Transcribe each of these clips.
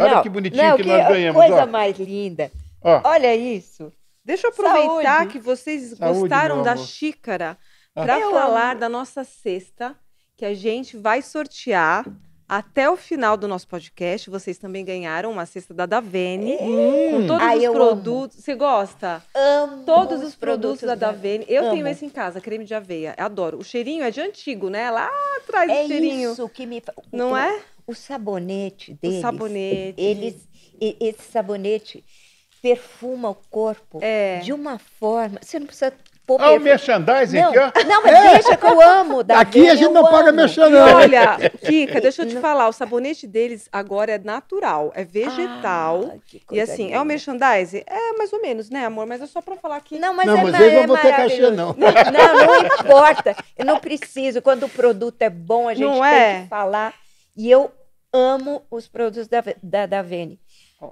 Olha não, que bonitinho não, que, que, nós ganhamos. Coisa ó. mais linda. Ó. Olha isso. Deixa eu aproveitar Saúde. que vocês Saúde, gostaram da xícara ah. para falar amo. da nossa cesta que a gente vai sortear até o final do nosso podcast. Vocês também ganharam uma cesta da Davene hum. com todos Ai, os produtos. Você gosta? Amo. Todos os, produtos, da Davene. Eu amo. tenho esse em casa, creme de aveia. Eu adoro. O cheirinho é de antigo, né? Lá atrás é o cheirinho. Isso que me Não é? O sabonete deles. O sabonete. Eles, esse sabonete perfuma o corpo é. de uma forma. Você não precisa pôr. Ah, o merchandising não, aqui, ó. Não, mas é. deixa que eu amo. Davi, aqui a gente não amo. paga merchandising. Olha, Kika, deixa eu te não. falar. O sabonete deles agora é natural, é vegetal. Ah, e assim, linda. é o merchandising? É mais ou menos, né, amor? Mas é só pra falar que. Não, mas não, é, mas é, eu não é vou ter cachê, não. não. Não, não importa. Eu não preciso. Quando o produto é bom, a gente tem é? que falar. E eu amo os produtos da, da, da Vene.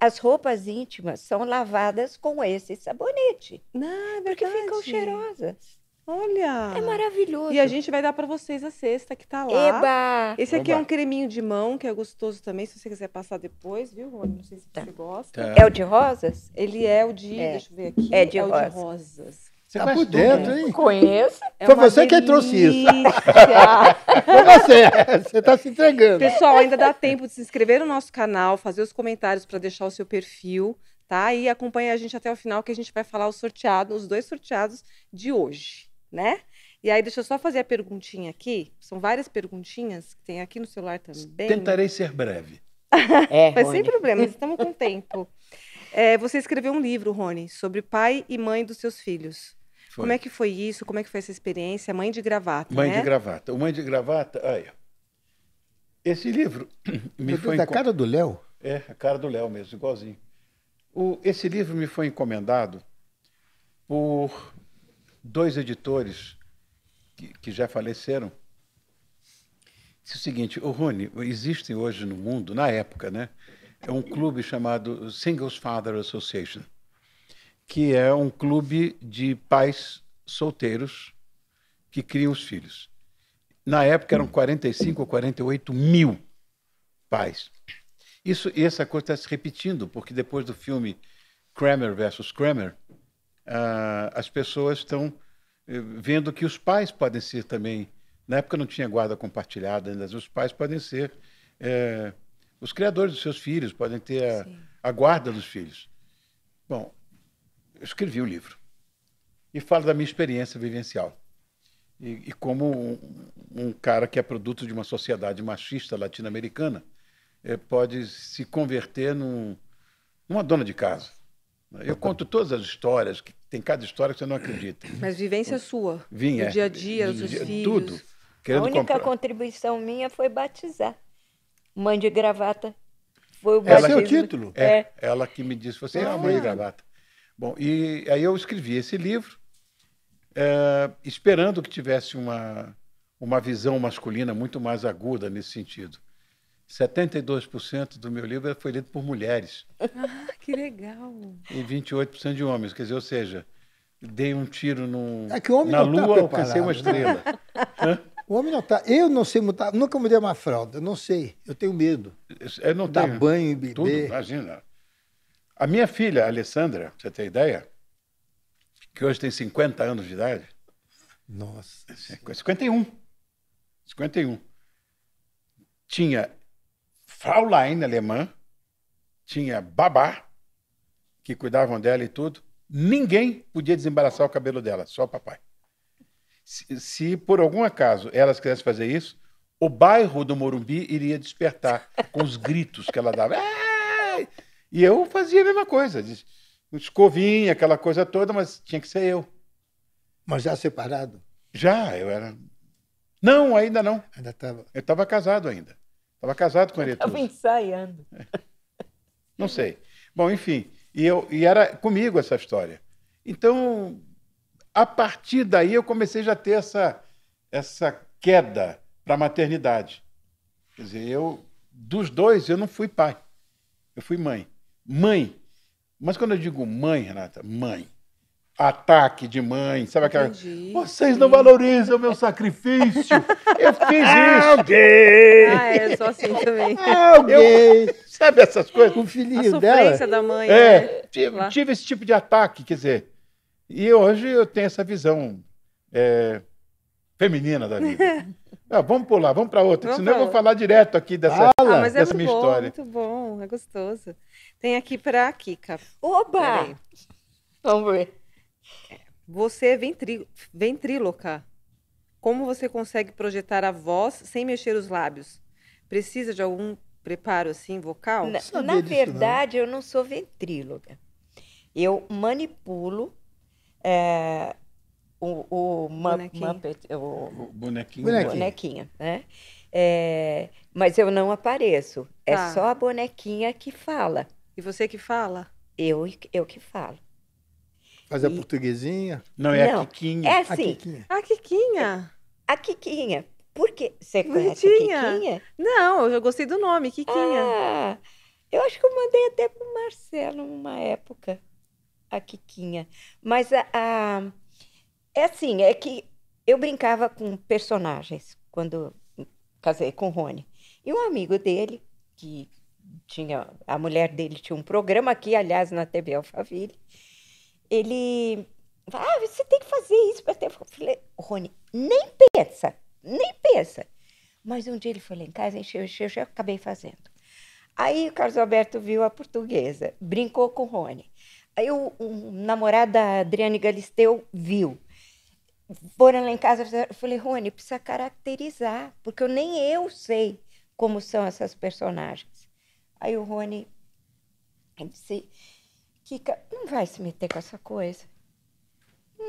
As roupas íntimas são lavadas com esse sabonete. Não, ah, é porque ficam cheirosas. Olha! É maravilhoso. E a gente vai dar para vocês a cesta que tá lá. Eba! Esse aqui é um creminho de mão, que é gostoso também, se você quiser passar depois, viu, Rony? Não sei se tá. você gosta. Tá. É o de rosas? Ele é o de. É. Deixa eu ver aqui. É de, é de rosas. Você tá por dentro, né? hein? Conheço. É Foi você delícia. quem trouxe isso. Foi você. Você está se entregando. Pessoal, ainda dá tempo de se inscrever no nosso canal, fazer os comentários para deixar o seu perfil, tá? E acompanha a gente até o final que a gente vai falar os sorteados, os dois sorteados de hoje, né? E aí, deixa eu só fazer a perguntinha aqui. São várias perguntinhas que tem aqui no celular também. Tentarei ser breve. É, Mas Rony. sem problema, estamos com tempo. É, você escreveu um livro, Rony, sobre pai e mãe dos seus filhos. Foi. Como é que foi isso? Como é que foi essa experiência? Mãe de gravata. Mãe né? de gravata. O Mãe de gravata. Aí. Esse livro me foi. Da é cara do Léo? É, a cara do Léo mesmo, igualzinho. O... Esse livro me foi encomendado por dois editores que, que já faleceram. Disse o seguinte: o Rony, existem hoje no mundo, na época, né? É um clube chamado Singles Father Association que é um clube de pais solteiros que criam os filhos. Na época eram 45 ou 48 mil pais. Isso, e essa coisa está se repetindo, porque depois do filme Kramer versus Kramer, uh, as pessoas estão eh, vendo que os pais podem ser também. Na época não tinha guarda compartilhada, mas os pais podem ser é, os criadores dos seus filhos, podem ter a, a guarda dos filhos. Bom, escrevi o livro. E falo da minha experiência vivencial. E, e como um, um, cara que é produto de uma sociedade machista latino-americana é, pode se converter num, numa dona de casa. Eu conto todas as histórias, que tem cada história que você não acredita. Mas vivência o, é sua. Vinha. O é. dia a dia, dos dia, filhos. Tudo. A única comprar. contribuição minha foi batizar. Mãe de gravata. Foi o batismo. Ela é o título? É. é. Ela que me disse, você é a mãe de ah. gravata. Bom, e aí eu escrevi esse livro, é, esperando que tivesse uma, uma visão masculina muito mais aguda nesse sentido. 72% do meu livro é foi lido por mulheres. Ah, que legal! E 28% de homens. Quer dizer, ou seja, dei um tiro no, é na tá lua, tá alcancei uma né? estrela. Né? O homem não está. Eu não sei mudar, nunca mudei uma fralda, não sei. Eu tenho medo. Eu não Dar tenho. banho e beber. Tudo, imagina. A minha filha, a Alessandra, pra você tem ideia, que hoje tem 50 anos de idade. Nossa. 51. É, 51. Tinha Fraulein alemã, tinha babá, que cuidavam dela e tudo. Ninguém podia desembaraçar o cabelo dela, só o papai. Se, se por algum acaso elas quisessem fazer isso, o bairro do Morumbi iria despertar com os gritos que ela dava. Ah! E eu fazia a mesma coisa. Escovinha, aquela coisa toda, mas tinha que ser eu. Mas já separado? Já, eu era. Não, ainda não. Ainda estava. Eu estava casado ainda. Estava casado com ele. Estava ensaiando. É. Não sei. Bom, enfim. E, eu, e era comigo essa história. Então, a partir daí, eu comecei já a ter essa, essa queda para a maternidade. Quer dizer, eu, dos dois, eu não fui pai. Eu fui mãe mãe. Mas quando eu digo mãe, Renata, mãe. Ataque de mãe, sabe aquela. Entendi. Vocês não valorizam o meu sacrifício. Eu fiz isso. Alguém! Ah, é, eu sou assim também. Alguém! Eu, sabe essas coisas? Com o filhinho dela. A da mãe. É, né? tive, tive esse tipo de ataque, quer dizer. E hoje eu tenho essa visão é, feminina da vida. Ah, vamos pular, vamos para outra, vamos senão eu vou falar direto aqui dessa, Fala. ah, é dessa é minha bom, história. Muito bom, é gostoso. Tem aqui para a Kika. Oba! Vamos ver. É, você é ventrí... ventríloca. Como você consegue projetar a voz sem mexer os lábios? Precisa de algum preparo assim vocal? Na, na verdade, não. eu não sou ventríloca. Eu manipulo é, o, o, bonequinho. Muppet, o, o bonequinho. bonequinho. bonequinho né? É, mas eu não apareço. É ah. só a bonequinha que fala. E você que fala? Eu, eu que falo. Mas é e... portuguesinha? Não, é não, a Kikinha. É assim. A Kikinha. A Kikinha. Por quê? Você conhece Bonitinha. a Kikinha? Não, eu gostei do nome, Kikinha. Ah, eu acho que eu mandei até pro Marcelo uma época, a Kikinha. Mas a, a é assim, é que eu brincava com personagens quando casei com o Rony. E um amigo dele, que tinha. A mulher dele tinha um programa aqui, aliás, na TV Alphaville. Ele. Ah, você tem que fazer isso para ter. Eu falei, Rony, nem pensa, nem pensa. Mas um dia ele foi lá em casa, encheu, encheu, encheu, acabei fazendo. Aí o Carlos Alberto viu a portuguesa, brincou com o Rony. Aí o um namorado da Adriane Galisteu viu foram lá em casa, eu falei, Rony, precisa caracterizar, porque eu nem eu sei como são essas personagens. Aí o Rony disse, Kika, não vai se meter com essa coisa.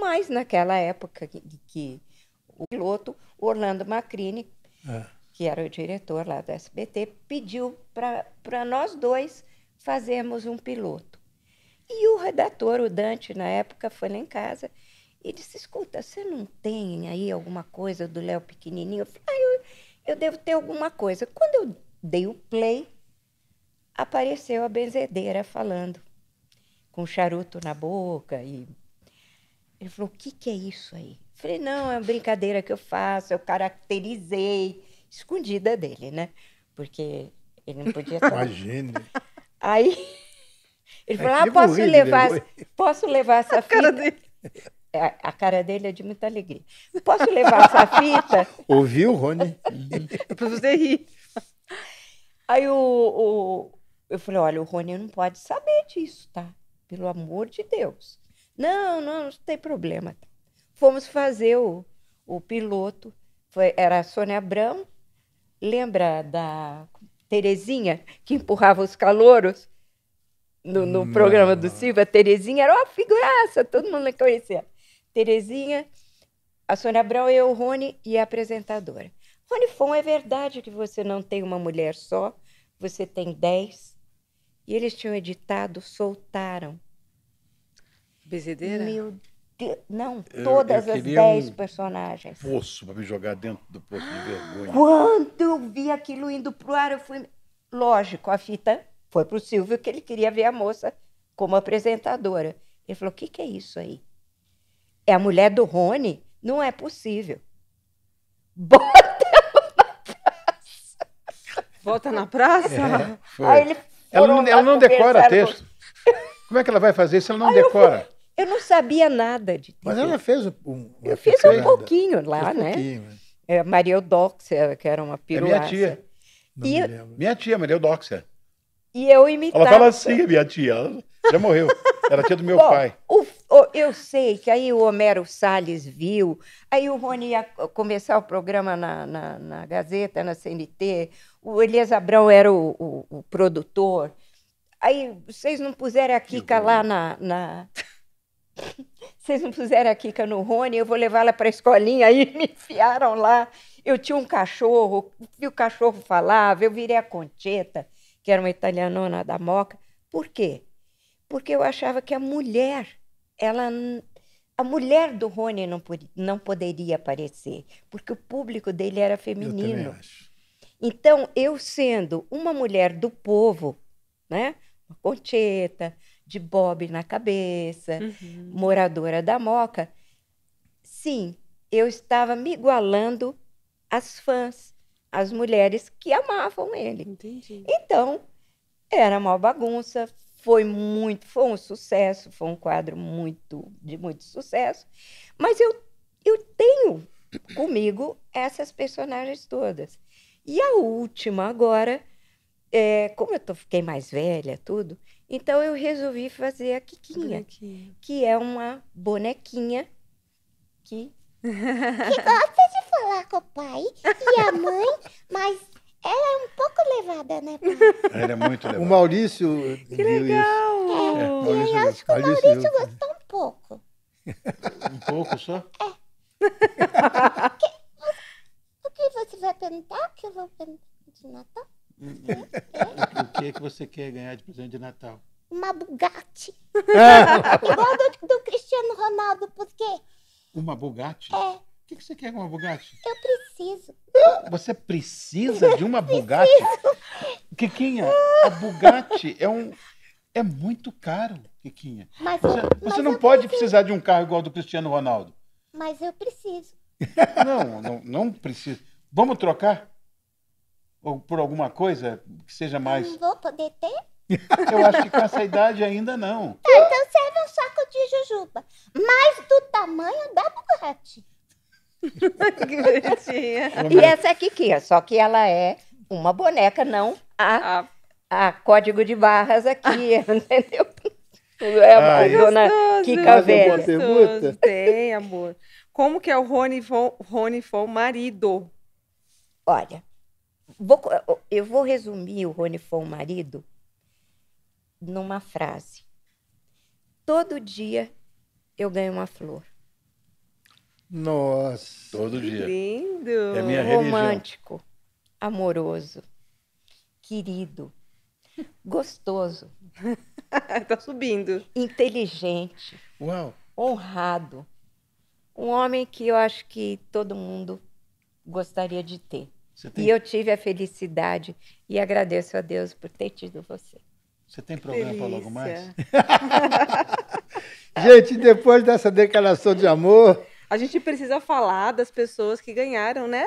Mas naquela época que, que o piloto, Orlando Macrini, é. que era o diretor lá do SBT, pediu para nós dois fazermos um piloto. E o redator, o Dante, na época, foi lá em casa ele disse, escuta, você não tem aí alguma coisa do Léo pequenininho? Eu falei, ah, eu, eu devo ter alguma coisa. Quando eu dei o play, apareceu a benzedeira falando, com um charuto na boca. E... Ele falou, o que, que é isso aí? Eu falei, não, é uma brincadeira que eu faço, eu caracterizei, escondida dele, né? Porque ele não podia estar... Imagine. Aí... Ele falou, ah, posso levar, né? posso levar essa fita? Dele. É, a, cara dele é de muita alegria. Posso levar essa fita? Ouviu, Rony? É para você rir. Aí o, o, eu falei, olha, o Rony não pode saber disso, tá? Pelo amor de Deus. Não, não, não tem problema. Fomos fazer o, o piloto. Foi, era a Sônia Abrão. Lembra da Terezinha, que empurrava os calouros? No, no programa do Silva, Terezinha era uma figuraça, todo mundo conhecia. Terezinha, a Sônia Abrão, eu, Rony e a apresentadora. Rony Fon, é verdade que você não tem uma mulher só, você tem dez. E eles tinham editado, soltaram. Bezedeira? Meu Deus. Não, todas eu, eu as dez um personagens. Poço para me jogar dentro do poço de vergonha. Quando eu vi aquilo indo pro ar, eu fui. Lógico, a fita foi pro Silvio que ele queria ver a moça como apresentadora. Ele falou: o que, que é isso aí? é a mulher do Rony, não é possível. Bota na praça. Bota na praça? É, Aí ele ela não, ela não decora texto. Como é que ela vai fazer se ela não Aí decora? Eu, eu, não sabia nada de texto. Mas ela fez um. um eu fiz um pouquinho lá, um né? Pouquinho. Né? É, Maria Eudóxia, que era uma piruácia. É minha tia. E... Minha tia, Maria Eudóxia. E eu imitava. Ela fala assim, minha tia. Já morreu. Era tia do meu Bom, pai. O, o, eu sei que aí o Homero Salles viu, aí o Rony ia começar o programa na, na, na Gazeta, na CNT, o Elias Abrão era o, o produtor. Aí vocês não puseram a Kika lá na, na. Vocês não puseram a Kika no Rony, eu vou levá-la para a escolinha. Aí me enfiaram lá. Eu tinha um cachorro, o cachorro falava, eu virei a concheta que era uma italianona da Moca. Por quê? Porque eu achava que a mulher, ela a mulher do Rony não, não poderia aparecer, porque o público dele era feminino. Eu Então, eu sendo uma mulher do povo, né? Uma concheta, de bob na cabeça, uhum. moradora da Moca, sim, eu estava me igualando às fãs as mulheres que amavam ele. Entendi. Então, era uma bagunça, foi muito, foi um sucesso, foi um quadro muito de muito sucesso, mas eu eu tenho comigo essas personagens todas. E a última agora, é, como eu tô, fiquei mais velha, tudo, então eu resolvi fazer a Kikinha, que é uma bonequinha que, que gosta tá de com o pai e a mãe, mas ela é um pouco levada, né? Pai? Ela é muito levada. O Maurício. Que legal! é, é Maurício, eu acho que o Maurício, Maurício gostou um pouco. Um pouco só? É. o, que, você vai perguntar? O que eu vou perguntar de Natal? É, O que é que você quer ganhar de presente de Natal? Uma Bugatti. Igual do, do Cristiano Ronaldo, por quê? Uma Bugatti? É. O que, que, você quer com uma Bugatti? Eu preciso. Você precisa de uma Bugatti? Kikinha, a Bugatti é um. É muito caro, Kikinha. Mas você, eu, mas você não pode preciso. precisar de um carro igual do Cristiano Ronaldo. Mas eu preciso. Não, não, não preciso. Vamos trocar? Ou por alguma coisa que seja mais. Eu não vou poder ter? Eu acho que com essa idade ainda não. Tá, então serve um saco de jujuba, mas do tamanho da Bugatti. que bonitinha. E essa é a é só que ela é uma boneca, não a, ah. a código de barras aqui, ah. entendeu? É a Ai, dona gostoso, Kika Velha. tem, amor. Como que é o Rony Von, Rony Von marido? Olha, vou, eu vou resumir o Rony Von marido numa frase. Todo dia eu ganho uma flor. Nossa. Todo que dia. Lindo. É minha Romântico, religião. amoroso, querido, gostoso. tá subindo. Inteligente. Uau. Honrado. Um homem que eu acho que todo mundo gostaria de ter. Tem... E eu tive a felicidade e agradeço a Deus por ter tido você. Você tem problema para logo mais? Gente, depois dessa declaração de amor, a gente precisa falar das pessoas que ganharam, né?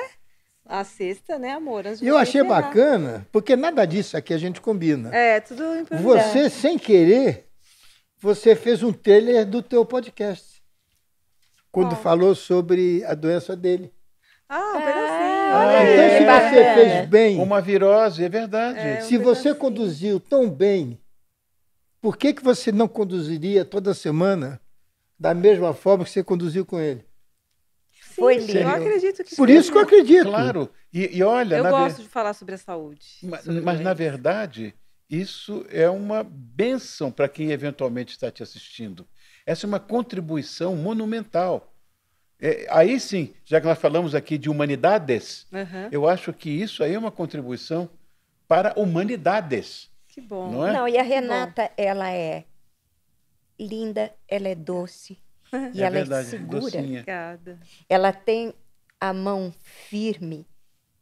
A sexta, né, amor? E eu achei bacana, porque nada disso aqui a gente combina. É, tudo improvisado. Você, sem querer, você fez um trailer do teu podcast. Quando falou sobre a doença dele. Ah, um pedacinho. Ah, então, se você fez bem... Uma virose, é verdade. É, um se pedacinho. você conduziu tão bem, por que, que você não conduziria toda semana da mesma forma que você conduziu com ele? Sim, foi lindo. Eu acredito que Por isso que eu acredito. Claro. E, e olha. Eu gosto ver... de falar sobre a saúde. Mas, mas na verdade, isso é uma benção para quem eventualmente está te assistindo. Essa é uma contribuição monumental. É, aí sim, já que nós falamos aqui de humanidades, uhum. eu acho que isso aí é uma contribuição para humanidades. Que bom. Não, é? não e a Renata, ela é linda, ela é doce, É e é ela verdade, é segura. Docinha. Ela tem a mão firme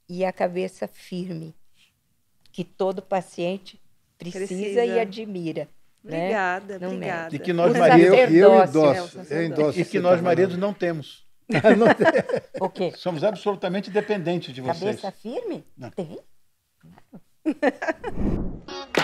e a cabeça firme, que todo paciente precisa, precisa. e admira. Né? Obrigada, né? Não é. obrigada. E que nós maridos, eu endosso, é né? endosso, e que nós maridos não temos. não tem. o quê? Somos absolutamente dependentes de vocês. Cabeça firme? Não. Tem? Claro.